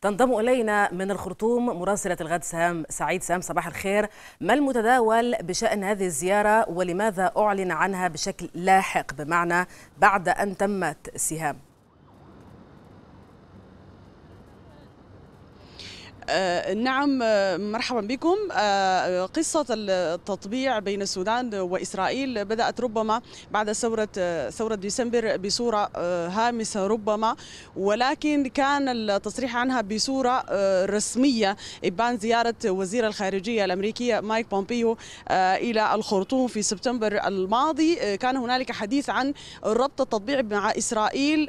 تنضم الينا من الخرطوم مراسله الغد سهام سعيد سهام صباح الخير ما المتداول بشان هذه الزياره ولماذا اعلن عنها بشكل لاحق بمعنى بعد ان تمت سهام آه نعم آه، مرحبا بكم آه،, آه قصة التطبيع بين السودان وإسرائيل بدأت ربما بعد ثورة آه، ثورة ديسمبر بصورة هامسة ربما ولكن كان التصريح عنها بصورة رسمية إبان زيارة وزير الخارجية الأمريكية مايك بومبيو إلى الخرطوم في سبتمبر الماضي كان هنالك حديث عن ربط التطبيع مع إسرائيل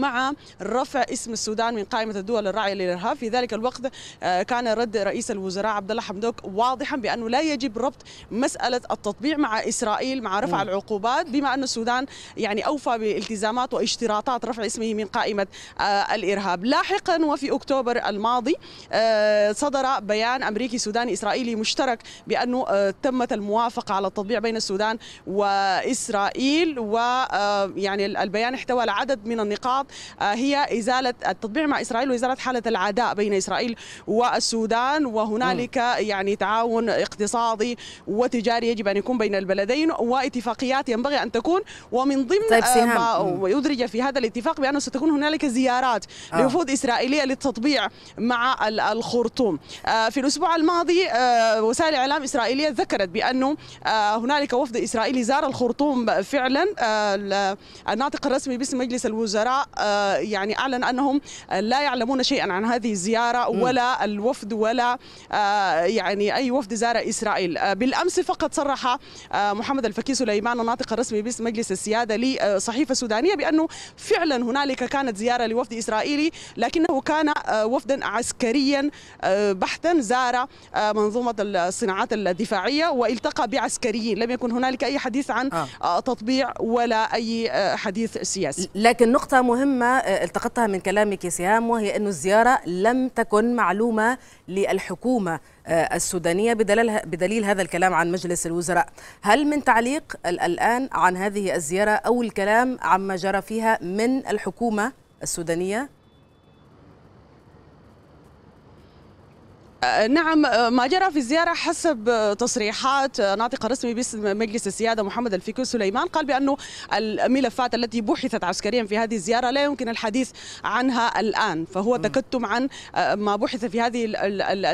مع رفع اسم السودان من قائمة الدول الراعية للإرهاب في ذلك الوقت آه، كان رد رئيس الوزراء عبد الله حمدوك واضحا بانه لا يجب ربط مساله التطبيع مع اسرائيل مع رفع العقوبات بما ان السودان يعني اوفى بالتزامات واشتراطات رفع اسمه من قائمه آه، الارهاب لاحقا وفي اكتوبر الماضي آه، صدر بيان امريكي سوداني اسرائيلي مشترك بانه تمت الموافقه على التطبيع بين السودان واسرائيل ويعني البيان احتوى على عدد من النقاط هي ازاله التطبيع مع اسرائيل وازاله حاله العداء بين اسرائيل والسودان وهنالك يعني تعاون اقتصادي وتجاري يجب ان يكون بين البلدين واتفاقيات ينبغي ان تكون ومن ضمن طيب آه، ما يدرج في هذا الاتفاق بانه ستكون هنالك زيارات آه. لوفود اسرائيليه للتطبيع مع الخرطوم آه، في الاسبوع الماضي آه، وسائل اعلام اسرائيليه ذكرت بانه هنالك وفد اسرائيلي زار الخرطوم فعلا الناطق الرسمي باسم مجلس الوزراء يعني اعلن انهم لا يعلمون شيئا عن هذه الزياره ولا الوفد ولا آه، يعني أي وفد زار إسرائيل آه، بالأمس فقط صرح آه، محمد الفكي سليمان الناطق الرسمي باسم مجلس السيادة لصحيفة سودانية بأنه فعلا هنالك كانت زيارة لوفد إسرائيلي لكنه كان وفدا عسكريا بحتا زار منظومة الصناعات الدفاعية والتقى بعسكريين لم يكن هنالك أي حديث عن تطبيع ولا أي حديث سياسي لكن نقطة مهمة التقطتها من كلامك سهام وهي انه الزيارة لم تكن مع معلومة للحكومة آه، السودانية بدليل هذا الكلام عن مجلس الوزراء هل من تعليق الآن عن هذه الزيارة أو الكلام عما جرى فيها من الحكومة السودانية؟ نعم ما جرى في الزيارة حسب تصريحات ناطق رسمي باسم مجلس السيادة محمد الفيكو سليمان قال بأنه الملفات التي بحثت عسكريا في هذه الزيارة لا يمكن الحديث عنها الآن فهو تكتم عن ما بحث في هذه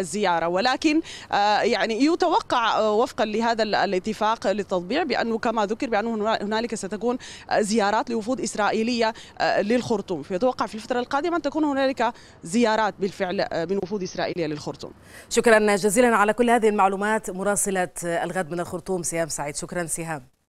الزيارة ولكن آه، يعني يتوقع آه، وفقا لهذا الاتفاق للتطبيع بأنه كما ذكر بأنه هنالك ستكون زيارات لوفود إسرائيلية آه، للخرطوم فيتوقع في الفترة القادمة أن تكون هنالك زيارات بالفعل من وفود إسرائيلية للخرطوم شكرا جزيلا على كل هذه المعلومات مراسلة الغد من الخرطوم سهام سعيد شكرا سهام